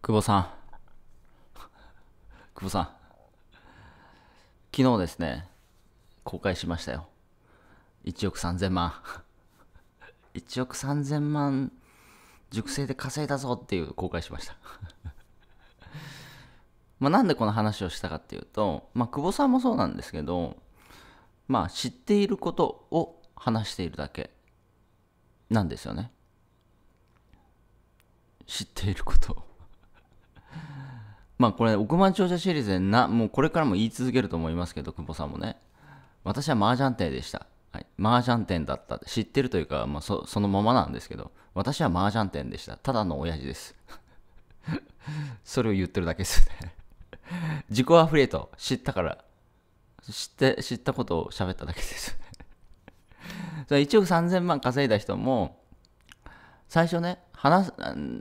久保さん。久保さん。昨日ですね、公開しましたよ。1億3000万。1億3000万、熟成で稼いだぞっていう公開しました。まあなんでこの話をしたかっていうと、まあ久保さんもそうなんですけど、まあ知っていることを話しているだけなんですよね。知っていることまあこれ億万長者シリーズでな、もうこれからも言い続けると思いますけど、久保さんもね。私は麻雀店でした。はい、麻雀店だった。知ってるというか、まあそそのままなんですけど、私は麻雀店でした。ただの親父です。それを言ってるだけですね自己アフリエイト、知ったから、知って、知ったことを喋っただけです1億3000万稼いだ人も、最初ね、話す、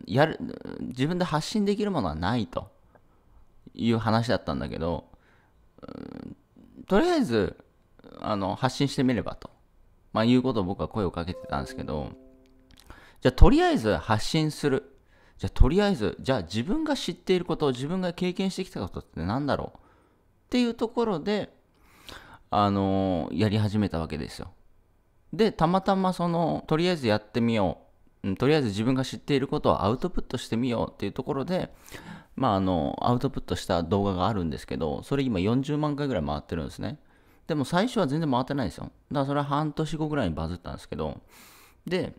やる、自分で発信できるものはないと。いう話だったんだけど、とりあえず、あの、発信してみればと。まあ、いうことを僕は声をかけてたんですけど、じゃあ、とりあえず発信する。じゃあ、とりあえず、じゃあ、自分が知っていること、自分が経験してきたことって何だろうっていうところで、あのー、やり始めたわけですよ。で、たまたまその、とりあえずやってみよう。とりあえず自分が知っていることをアウトプットしてみようっていうところで、まあ、あの、アウトプットした動画があるんですけど、それ今40万回ぐらい回ってるんですね。でも最初は全然回ってないんですよ。だからそれは半年後ぐらいにバズったんですけど、で、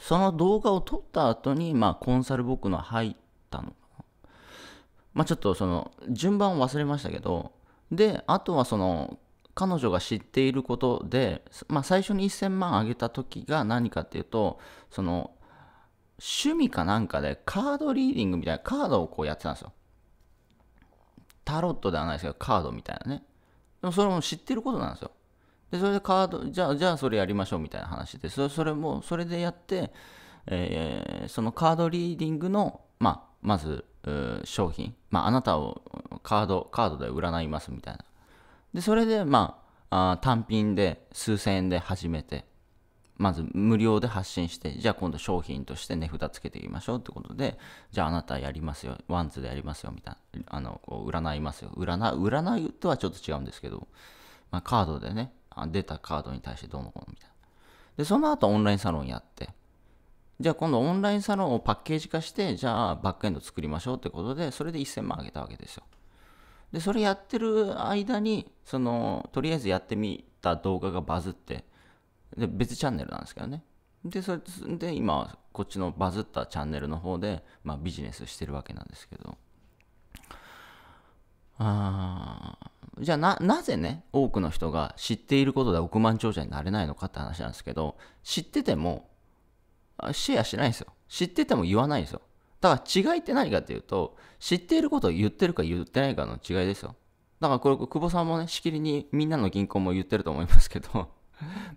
その動画を撮った後に、まあ、コンサル僕の入ったのかな。まあ、ちょっとその、順番を忘れましたけど、で、あとはその、彼女が知っていることで、まあ、最初に1000万上げた時が何かっていうと、その、趣味かなんかでカードリーディングみたいなカードをこうやってたんですよ。タロットではないですけど、カードみたいなね。でもそれも知ってることなんですよ。で、それでカード、じゃあ、じゃあそれやりましょうみたいな話で、それも、それでやって、えー、そのカードリーディングの、まあ、まず、商品、まあ、あなたをカード、カードで占いますみたいな。で、それで、まあ、あ単品で数千円で始めて、まず無料で発信して、じゃあ今度商品として値札つけていきましょうってことで、じゃああなたやりますよ、ワンツーでやりますよみたいな、あの、こう占いますよ。占い占いとはちょっと違うんですけど、まあ、カードでね、出たカードに対してどうのこうのみたいな。で、その後オンラインサロンやって、じゃあ今度オンラインサロンをパッケージ化して、じゃあバックエンド作りましょうってことで、それで1000万上げたわけですよ。で、それやってる間に、その、とりあえずやってみた動画がバズって、で別チャンネルなんですけどねでそれで今こっちのバズったチャンネルの方で、まあ、ビジネスしてるわけなんですけどあじゃあななぜね多くの人が知っていることで億万長者になれないのかって話なんですけど知っててもシェアしないんですよ知ってても言わないんですよだから違いって何かっていうと知っていることを言ってるか言ってないかの違いですよだからこれ久保さんもねしきりにみんなの銀行も言ってると思いますけど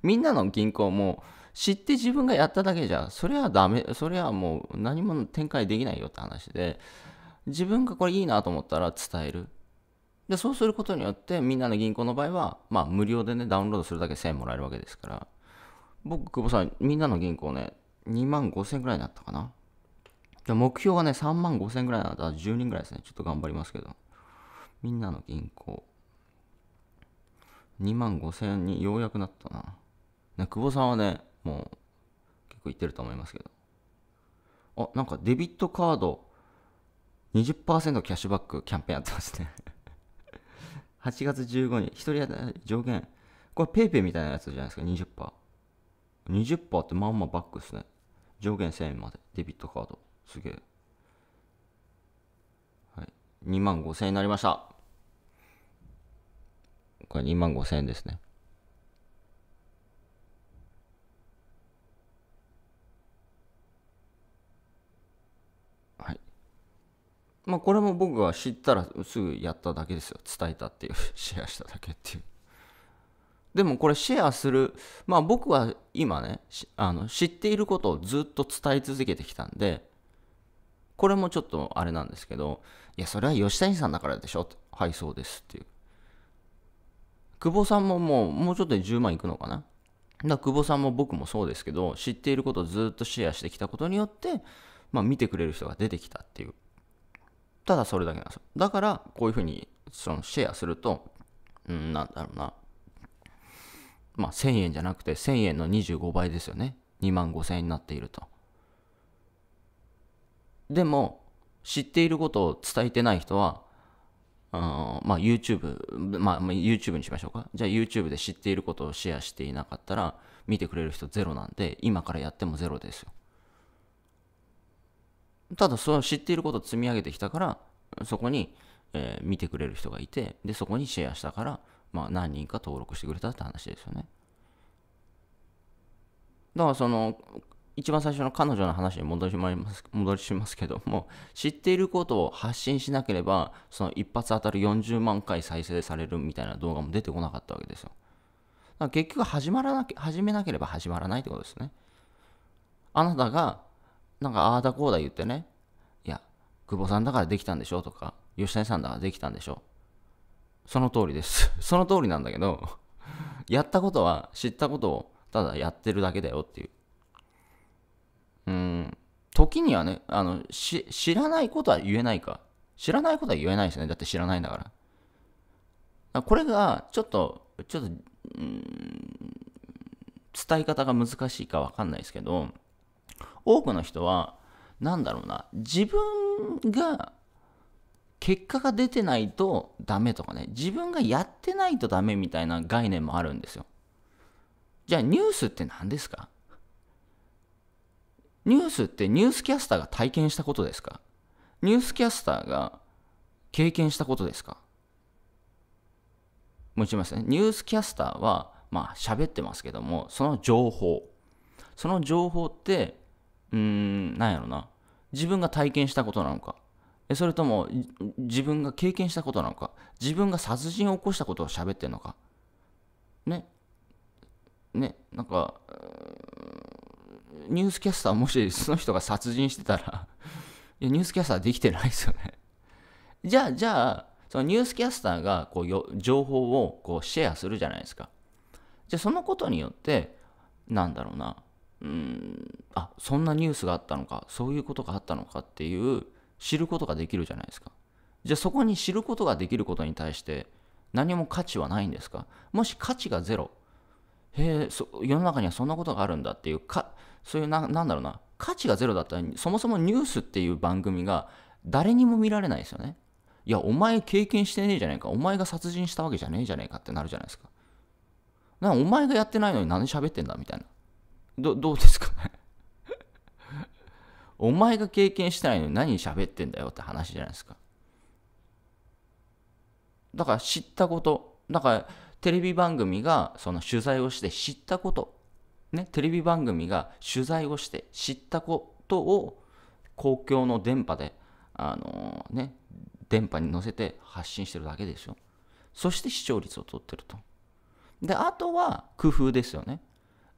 みんなの銀行も知って自分がやっただけじゃ、それはダメ、それはもう何も展開できないよって話で、自分がこれいいなと思ったら伝える。で、そうすることによって、みんなの銀行の場合は、まあ無料でね、ダウンロードするだけ1000円もらえるわけですから、僕、久保さん、みんなの銀行ね、2万5000円ぐらいになったかな。ゃ目標がね、3万5000円ぐらいになったら10人ぐらいですね。ちょっと頑張りますけど。みんなの銀行。2万5000円にようやくなったな。ね、久保さんはね、もう結構いってると思いますけど。あ、なんかデビットカード20%キャッシュバックキャンペーンやってますね8月15日、1人当たり上限。これ PayPay みたいなやつじゃないですか、20%。20%ってまんまバックですね。上限1000円まで、デビットカード。すげえ。はい。2万5000円になりました。これ2万5千円ですね。はい。まあこれも僕が知ったらすぐやっただけですよ。伝えたっていう。シェアしただけっていう。でもこれシェアする、まあ僕は今ね、あの知っていることをずっと伝え続けてきたんで、これもちょっとあれなんですけど、いや、それは吉谷さんだからでしょはい、そうですっていう。久保さんももう、もうちょっとで10万いくのかな。だ久保さんも僕もそうですけど、知っていることをずっとシェアしてきたことによって、まあ、見てくれる人が出てきたっていう。ただそれだけなんですよ。だから、こういうふうにそのシェアすると、うん、なんだろうな。まあ、1000円じゃなくて、1000円の25倍ですよね。2万5000円になっていると。でも、知っていることを伝えてない人は、あまあ、YouTube、まあ、YouTube にしましょうか。じゃあ YouTube で知っていることをシェアしていなかったら、見てくれる人ゼロなんで、今からやってもゼロですよ。ただ、その知っていることを積み上げてきたから、そこに、えー、見てくれる人がいて、で、そこにシェアしたから、まあ、何人か登録してくれたって話ですよね。だから、その、一番最初の彼女の話に戻します戻りしますけども知っていることを発信しなければその一発当たる40万回再生されるみたいな動画も出てこなかったわけですよだから結局始まらなき始めなければ始まらないってことですねあなたがなんかああだこうだ言ってねいや久保さんだからできたんでしょとか吉谷さんだからできたんでしょその通りです その通りなんだけどやったことは知ったことをただやってるだけだよっていううん、時にはね、あの、知らないことは言えないか。知らないことは言えないですね。だって知らないんだから。からこれが、ちょっと、ちょっと、うん、伝え方が難しいかわかんないですけど、多くの人は、なんだろうな、自分が、結果が出てないとダメとかね、自分がやってないとダメみたいな概念もあるんですよ。じゃあニュースって何ですかニュースってニュースキャスターが体験したことですかニュースキャスターが経験したことですかもう一度言いますね。ニュースキャスターは、まあ、喋ってますけども、その情報。その情報って、うーん、なんやろな。自分が体験したことなのか。それとも、自分が経験したことなのか。自分が殺人を起こしたことを喋ってるのか。ね。ね。なんか、ニュースキャスターもしその人が殺人してたら いやニュースキャスターできてないですよね じゃあ、じゃあ、そのニュースキャスターがこうよ情報をこうシェアするじゃないですか。じゃあ、そのことによって、なんだろうな、うーん、あそんなニュースがあったのか、そういうことがあったのかっていう、知ることができるじゃないですか。じゃあ、そこに知ることができることに対して、何も価値はないんですかもし価値がゼロ、へえ、世の中にはそんなことがあるんだっていうか、そういうな、なんだろうな、価値がゼロだったら、そもそもニュースっていう番組が誰にも見られないですよね。いや、お前経験してねえじゃねえか、お前が殺人したわけじゃねえじゃねえかってなるじゃないですか。なお前がやってないのに何喋ってんだみたいな。ど、どうですかね お前が経験してないのに何喋ってんだよって話じゃないですか。だから知ったこと、だからテレビ番組がその取材をして知ったことね、テレビ番組が取材をして知ったことを公共の電波で、あのー、ね、電波に乗せて発信してるだけですよ。そして視聴率を取ってると。で、あとは工夫ですよね。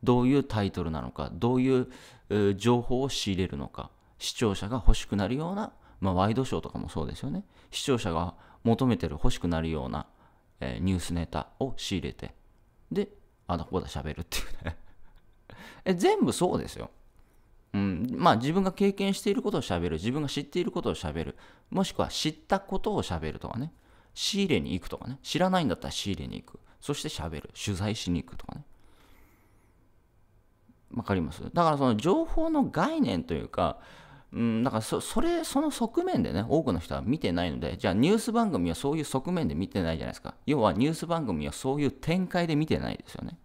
どういうタイトルなのか、どういう情報を仕入れるのか、視聴者が欲しくなるような、まあ、ワイドショーとかもそうですよね。視聴者が求めてる、欲しくなるような、えー、ニュースネタを仕入れて、で、あだこだ喋るっていうねえ全部そうですよ。うん、まあ自分が経験していることをしゃべる、自分が知っていることをしゃべる、もしくは知ったことをしゃべるとかね、仕入れに行くとかね、知らないんだったら仕入れに行く、そしてしゃべる、取材しに行くとかね。わかりますだからその情報の概念というか、うん、だからそそれ、その側面でね、多くの人は見てないので、じゃあニュース番組はそういう側面で見てないじゃないですか。要はニュース番組はそういう展開で見てないですよね。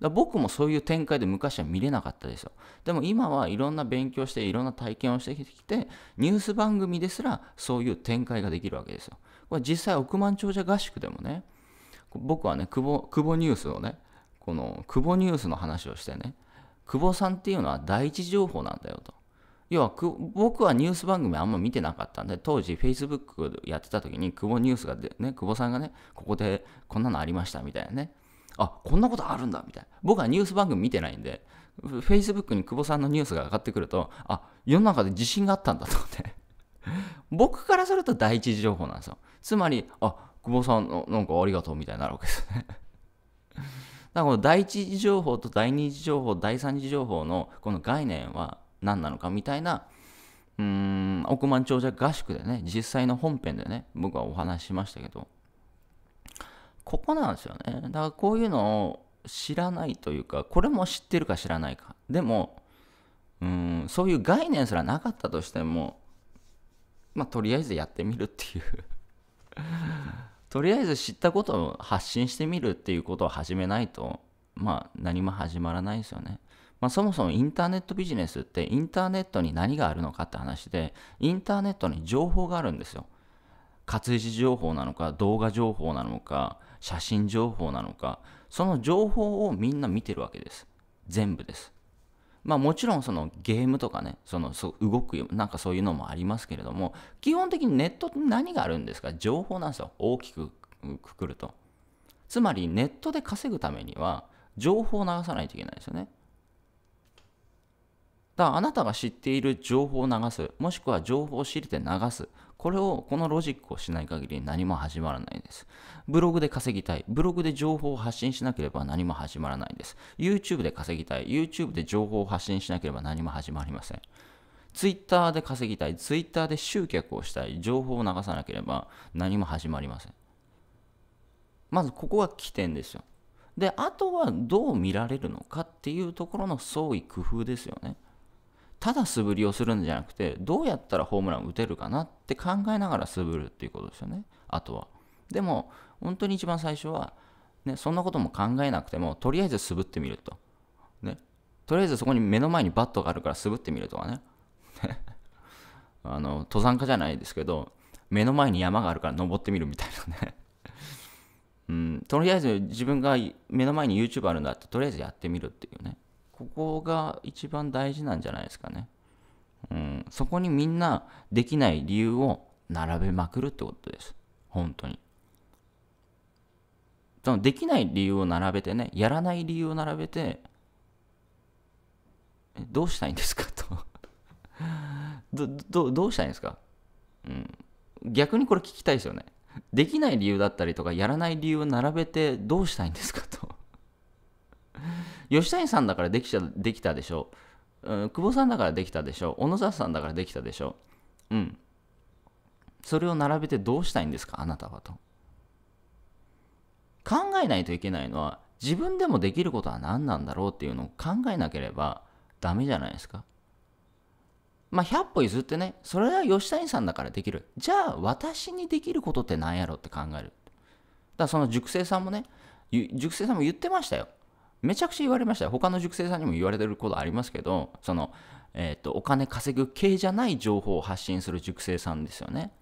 だ僕もそういう展開で昔は見れなかったですよ。でも今はいろんな勉強していろんな体験をしてきてニュース番組ですらそういう展開ができるわけですよ。これ実際億万長者合宿でもね僕はね久保久保ニュースをねこの久保ニュースの話をしてね久保さんっていうのは第一情報なんだよと。要は僕はニュース番組あんま見てなかったんで当時 Facebook やってた時に久保ニュースがでね久保さんがねここでこんなのありましたみたいなねあ、こんなことあるんだ、みたいな。僕はニュース番組見てないんで、Facebook に久保さんのニュースが上がってくると、あ、世の中で地震があったんだと思って。僕からすると第一次情報なんですよ。つまり、あ、久保さんの、なんかありがとうみたいになるわけですね。だからこの第一次情報と第二次情報、第三次情報のこの概念は何なのかみたいな、うーん、億万長者合宿でね、実際の本編でね、僕はお話ししましたけど、ここなんですよねだからこういうのを知らないというかこれも知ってるか知らないかでもうんそういう概念すらなかったとしてもまあとりあえずやってみるっていう とりあえず知ったことを発信してみるっていうことを始めないとまあ何も始まらないですよね。まあ、そもそもインターネットビジネスってインターネットに何があるのかって話でインターネットに情報があるんですよ。活字情報なのか動画情報なのか写真情報なのか、その情報をみんな見てるわけです。全部です。まあもちろんそのゲームとかね、その動くなんかそういうのもありますけれども、基本的にネットって何があるんですか情報なんですよ。大きくくくると。つまりネットで稼ぐためには、情報を流さないといけないですよね。だからあなたが知っている情報を流す、もしくは情報を知れて流す。これを、このロジックをしない限り何も始まらないです。ブログで稼ぎたい。ブログで情報を発信しなければ何も始まらないです。YouTube で稼ぎたい。YouTube で情報を発信しなければ何も始まりません。Twitter で稼ぎたい。Twitter で集客をしたい。情報を流さなければ何も始まりません。まずここが起点ですよ。で、あとはどう見られるのかっていうところの創意工夫ですよね。ただ素振りをするんじゃなくてどうやったらホームラン打てるかなって考えながら素振るっていうことですよねあとはでも本当に一番最初は、ね、そんなことも考えなくてもとりあえず素振ってみると、ね、とりあえずそこに目の前にバットがあるから素振ってみるとかね あの登山家じゃないですけど目の前に山があるから登ってみるみたいなねうん、とりあえず自分が目の前に YouTube あるんだってとりあえずやってみるっていうねここが一番大事なんじゃないですかね。うん、そこにみんなできない理由を並べまくるってことです。本当に。そのできない理由を並べてね、やらない理由を並べて、どうしたいんですかとどど。どうしたいんですか、うん、逆にこれ聞きたいですよね。できない理由だったりとか、やらない理由を並べてどうしたいんですかと吉谷さんだからできちゃできたでしょう、うん、久保さんだからできたでしょう、小野沢さんだからできたでしょう、うん。それを並べてどうしたいんですか、あなたはと。考えないといけないのは、自分でもできることは何なんだろうっていうのを考えなければダメじゃないですか。まあ、100歩譲ってね、それは吉谷さんだからできる。じゃあ、私にできることって何やろって考える。だからその塾生さんもね、塾生さんも言ってましたよ。めちゃくちゃ言われました他の塾生さんにも言われてることありますけどその、えーと、とお金稼ぐ系じゃない情報を発信する塾生さんですよね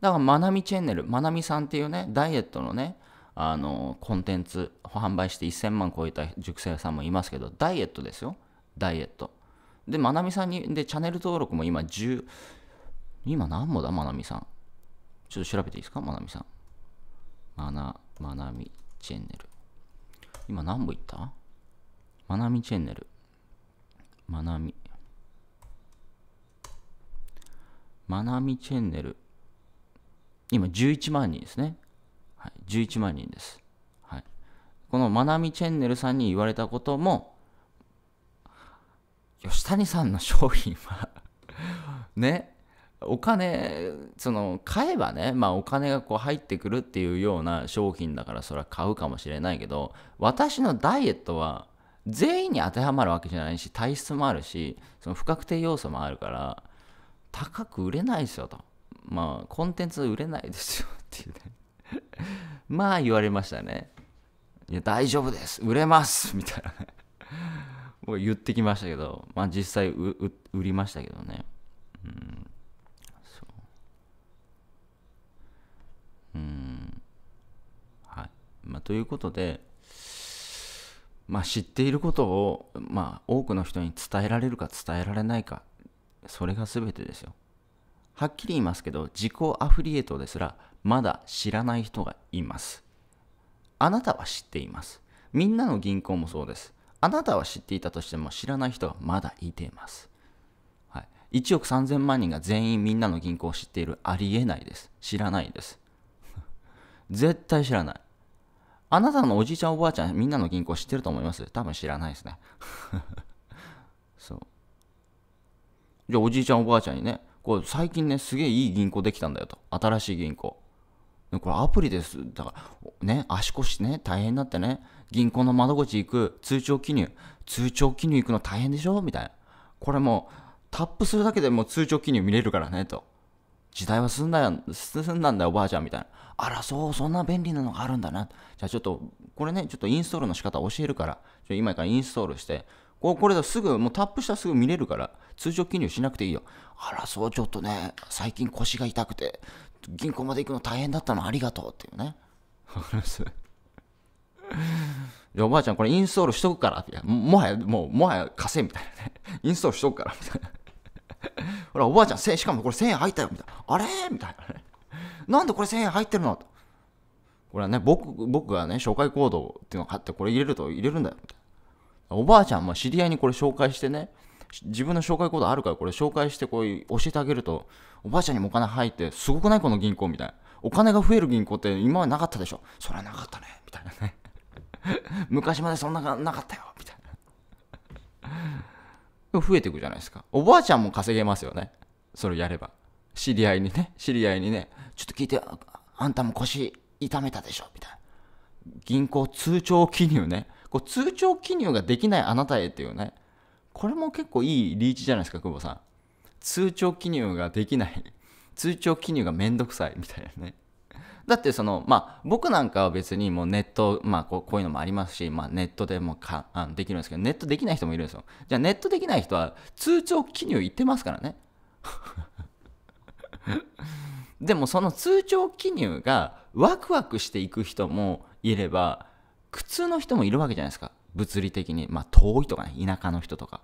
だからまなみチャンネルまなみさんっていうねダイエットのねあのコンテンツ販売して1000万超えた塾生さんもいますけどダイエットですよダイエットでまなみさんにでチャンネル登録も今10今何もだまなみさんちょっと調べていいですかまなみさんまなまなみチャンネル今何本いったまなみチャンネル。まなみ。まなみチャンネル。今11万人ですね。はい、11万人です。はい、このまなみチャンネルさんに言われたことも、吉谷さんの商品は ね、お金その買えばね、まあ、お金がこう入ってくるっていうような商品だからそれは買うかもしれないけど私のダイエットは全員に当てはまるわけじゃないし体質もあるしその不確定要素もあるから高く売れないですよとまあコンテンツ売れないですよっていうね まあ言われましたねいや大丈夫です売れますみたいなね言ってきましたけどまあ実際売りましたけどねうんうん。はい。まあ、ということで、まあ、知っていることを、まあ、多くの人に伝えられるか伝えられないか、それが全てですよ。はっきり言いますけど、自己アフリエイトですら、まだ知らない人がいます。あなたは知っています。みんなの銀行もそうです。あなたは知っていたとしても知らない人がまだいています。はい、1億3000万人が全員みんなの銀行を知っているありえないです。知らないです。絶対知らない。あなたのおじいちゃんおばあちゃんみんなの銀行知ってると思います多分知らないですね。そう。じゃあおじいちゃんおばあちゃんにね、こう最近ね、すげえいい銀行できたんだよと。新しい銀行。これアプリです。だから、ね、足腰ね、大変になってね、銀行の窓口行く、通帳記入、通帳記入行くの大変でしょみたいな。これもう、タップするだけでもう通帳記入見れるからね、と。時代は進んだよ、進んだんだよ、おばあちゃん、みたいな。あら、そう、そんな便利なのがあるんだな。じゃあちょっと、これね、ちょっとインストールの仕方教えるから、ちょ今からインストールして、ここれだすぐ、もうタップしたらすぐ見れるから、通常記入しなくていいよ。あら、そう、ちょっとね、最近腰が痛くて、銀行まで行くの大変だったの、ありがとうっていうね。じゃおばあちゃん、これインストールしとくから、もはや、もう、もはや貸せ、みたいなね。インストールしとくから、みたいな。ほら、おばあちゃん、しかもこれ1000円入ったよ、みたいな。あれみたいなね。なんでこれ1000円入ってるのと。これはね、僕、僕がね、紹介コードっていうのを買ってこれ入れると入れるんだよ。おばあちゃん、も知り合いにこれ紹介してね、自分の紹介コードあるからこれ紹介してこう教えてあげると、おばあちゃんにもお金入って、すごくないこの銀行みたいな。お金が増える銀行って今はなかったでしょ。そりゃなかったね、みたいなね。昔までそんながなかったよ、みたいな。増えていくじゃないですか。おばあちゃんも稼げますよね。それをやれば。知り合いにね、知り合いにね、ちょっと聞いて、あんたも腰痛めたでしょみたいな。銀行通帳記入ね。こう通帳記入ができないあなたへっていうね。これも結構いいリーチじゃないですか、久保さん。通帳記入ができない。通帳記入がめんどくさい。みたいなね。だってその、まあ、僕なんかは別にもうネット、まあこう、こういうのもありますし、まあ、ネットでもかあできるんですけど、ネットできない人もいるんですよ。じゃあネットできない人は通帳記入行ってますからね。でもその通帳記入がワクワクしていく人もいれば苦痛の人もいるわけじゃないですか物理的にまあ遠いとかね田舎の人とか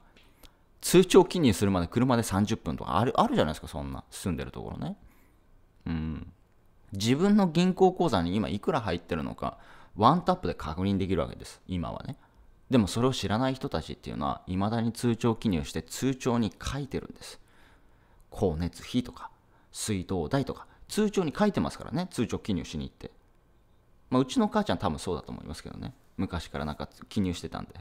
通帳記入するまで車で30分とかあるあるじゃないですかそんな住んでるところねうん自分の銀行口座に今いくら入ってるのかワンタップで確認できるわけです今はねでもそれを知らない人たちっていうのは未だに通帳記入して通帳に書いてるんです光熱費とか水道代とか通帳に書いてますからね通帳記入しに行って、まあ、うちの母ちゃん多分そうだと思いますけどね昔からなんか記入してたんで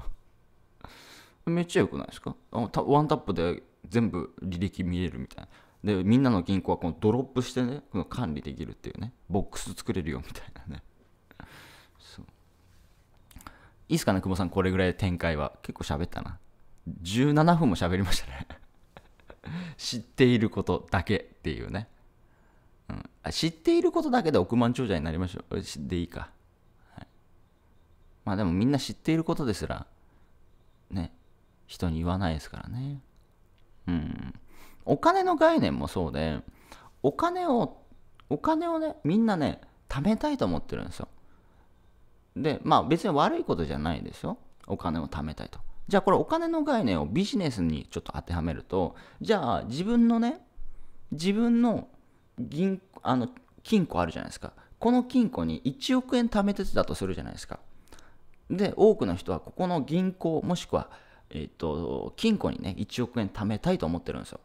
めっちゃ良くないですかワンタップで全部履歴見れるみたいなでみんなの銀行はこのドロップしてねこの管理できるっていうねボックス作れるよみたいなねそういいっすかね久保さんこれぐらい展開は結構喋ったな17分も喋りましたね知っていることだけっていうね、うん、あ知っていることだけで億万長者になりましょうでいいか、はい、まあでもみんな知っていることですらね人に言わないですからねうんお金の概念もそうでお金をお金をねみんなね貯めたいと思ってるんですよでまあ別に悪いことじゃないですよお金を貯めたいとじゃあこれお金の概念をビジネスにちょっと当てはめると、じゃあ自分のね、自分の銀、あの、金庫あるじゃないですか。この金庫に1億円貯めてたとするじゃないですか。で、多くの人はここの銀行、もしくは、えっ、ー、と、金庫にね、1億円貯めたいと思ってるんですよ。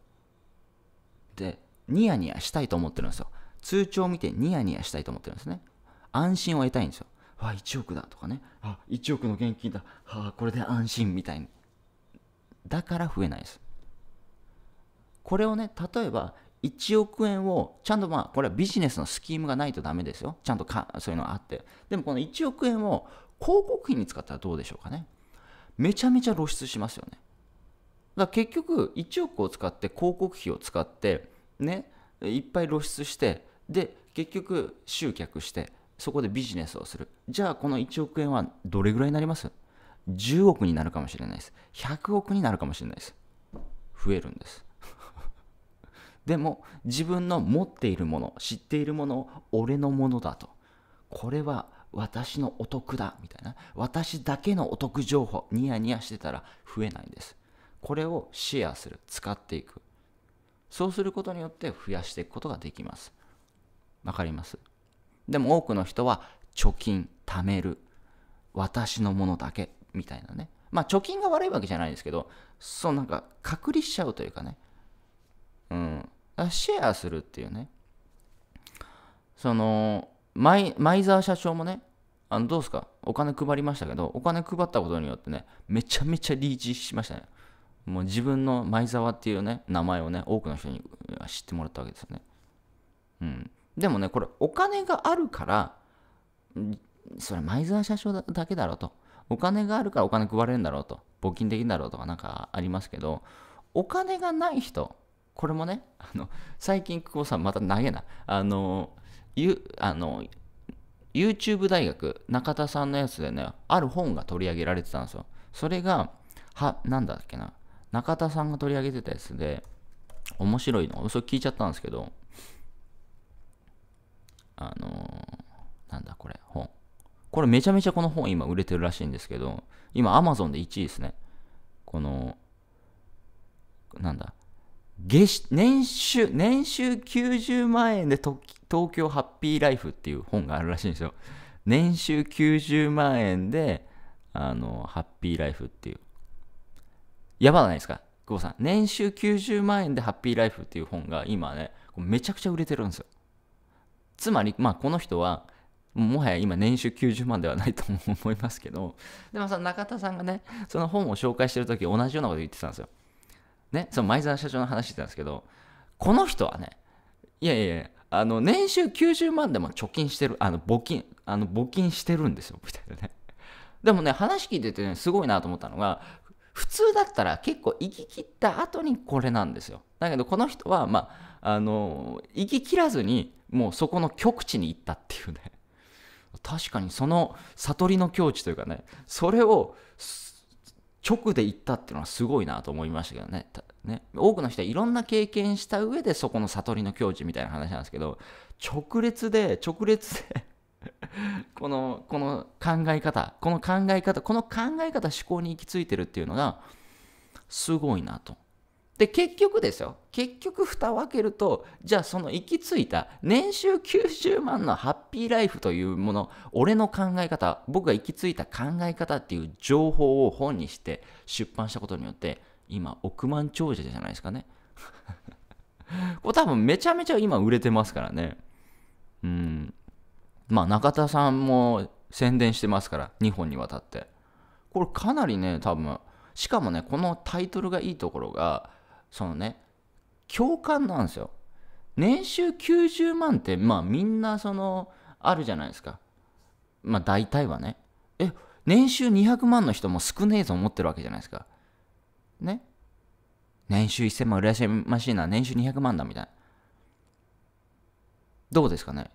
で、ニヤニヤしたいと思ってるんですよ。通帳を見てニヤニヤしたいと思ってるんですね。安心を得たいんですよ。あ1億だとかねあ1億の現金だあこれで安心みたいにだから増えないですこれをね例えば1億円をちゃんとまあこれはビジネスのスキームがないとダメですよちゃんとかそういうのがあってでもこの1億円を広告費に使ったらどうでしょうかねめちゃめちゃ露出しますよねだ結局1億を使って広告費を使ってねいっぱい露出してで結局集客してそこでビジネスをする。じゃあ、この1億円はどれぐらいになります ?10 億になるかもしれないです。100億になるかもしれないです。増えるんです。でも、自分の持っているもの、知っているものを俺のものだと。これは私のお得だ、みたいな。私だけのお得情報、ニヤニヤしてたら増えないんです。これをシェアする、使っていく。そうすることによって増やしていくことができます。わかりますでも多くの人は貯金、貯める、私のものだけみたいなね。まあ貯金が悪いわけじゃないですけど、そうなんか隔離しちゃうというかね。うん。シェアするっていうね。その、前前澤社長もね、あのどうですかお金配りましたけど、お金配ったことによってね、めちゃめちゃリーチしましたね。もう自分の前澤っていうね、名前をね、多くの人に知ってもらったわけですよね。うん。でもね、これお金があるから、それ前澤社長だけだろうと。お金があるからお金配れるんだろうと。募金できるんだろうとかなんかありますけど、お金がない人、これもね、あの、最近久保さんまた投げな。あの、ゆ、あの、YouTube 大学、中田さんのやつでね、ある本が取り上げられてたんですよ。それが、は、なんだっけな。中田さんが取り上げてたやつで、面白いの。嘘聞いちゃったんですけど、あのー、なんだこれ、本。これめちゃめちゃこの本今売れてるらしいんですけど、今 Amazon で1位ですね。この、なんだ、月年収、年収90万円で東京ハッピーライフっていう本があるらしいんですよ。年収90万円で、あの、ハッピーライフっていう。やばないですか久保さん。年収90万円でハッピーライフっていう本が今ね、めちゃくちゃ売れてるんですよ。つまり、まあ、この人は、もはや今年収90万ではないと思いますけど、でもその中田さんがね、その本を紹介してるとき同じようなこと言ってたんですよ。ね、その前澤社長の話してたんですけど、この人はね、いやいやいや、あの、年収90万でも貯金してる、あの、募金、あの、募金してるんですよ、みたいなね。でもね、話聞いててね、すごいなと思ったのが、普通だったら結構行き切った後にこれなんですよ。だけど、この人は、まあ、あの、行き切らずに、もうそこの極地に行ったっていうね 確かにその悟りの境地というかねそれを直で行ったっていうのはすごいなと思いましたけどねね多くの人はいろんな経験した上でそこの悟りの境地みたいな話なんですけど直列で直列で このこの考え方この考え方この考え方思考に行き着いてるっていうのがすごいなとで結局ですよ結局蓋を開けるとじゃあその行き着いた年収90万のハッピーライフというもの俺の考え方僕が行き着いた考え方っていう情報を本にして出版したことによって今億万長者じゃないですかね これ多分めちゃめちゃ今売れてますからねうんまあ中田さんも宣伝してますから2本にわたってこれかなりね多分しかもねこのタイトルがいいところがそのね共感なんですよ年収90万ってまあみんなそのあるじゃないですかまあ大体はねえ年収200万の人も少ねえと思ってるわけじゃないですかね年収1000万羨ましいな年収200万だみたいなどうですかね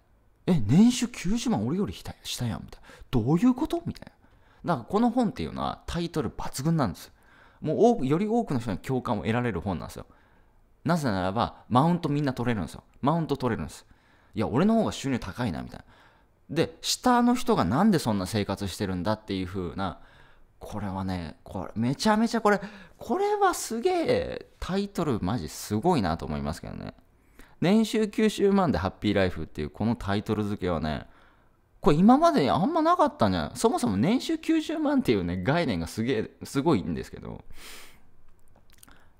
え年収90万俺より下やんみたいなどういうことみたいなだからこの本っていうのはタイトル抜群なんですもうより多くの人に共感を得られる本なんですよ。なぜならば、マウントみんな取れるんですよ。マウント取れるんです。いや、俺の方が収入高いな、みたいな。で、下の人がなんでそんな生活してるんだっていう風な、これはね、これ、めちゃめちゃこれ、これはすげえ、タイトルマジすごいなと思いますけどね。年収90万でハッピーライフっていうこのタイトル付けはね、これ今までにあんまなかったんじゃないそもそも年収90万っていうね、概念がすげえ、すごいんですけど、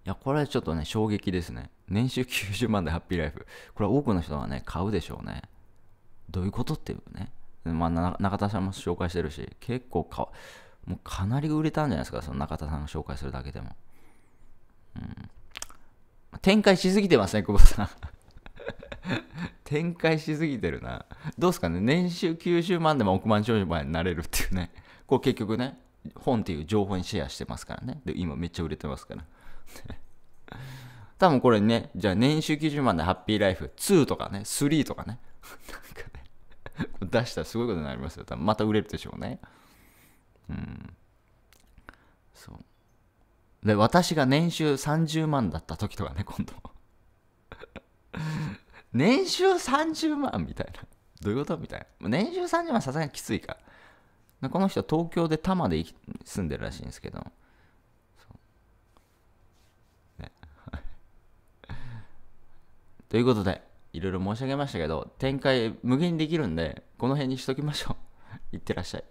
いや、これはちょっとね、衝撃ですね。年収90万でハッピーライフ。これは多くの人がね、買うでしょうね。どういうことっていうね。まあ、中田さんも紹介してるし、結構か、もうかなり売れたんじゃないですか、その中田さんが紹介するだけでも。うん。展開しすぎてますね、久保さん。展開しすぎてるな。どうすかね年収90万でも億万長者になれるっていうね。こう結局ね、本っていう情報にシェアしてますからね。で、今めっちゃ売れてますから。多分これね、じゃあ年収90万でハッピーライフ2とかね、3とかね。なんかね、出したらすごいことになりますよ。多分また売れるでしょうね。うん。そう。で、私が年収30万だった時とかね、今度。年収30万みたいな。どういうことみたいな。年収30万さすがにきついかこの人東京で多摩で住んでるらしいんですけど。ね、ということで、いろいろ申し上げましたけど、展開無限にできるんで、この辺にしときましょう。いってらっしゃい。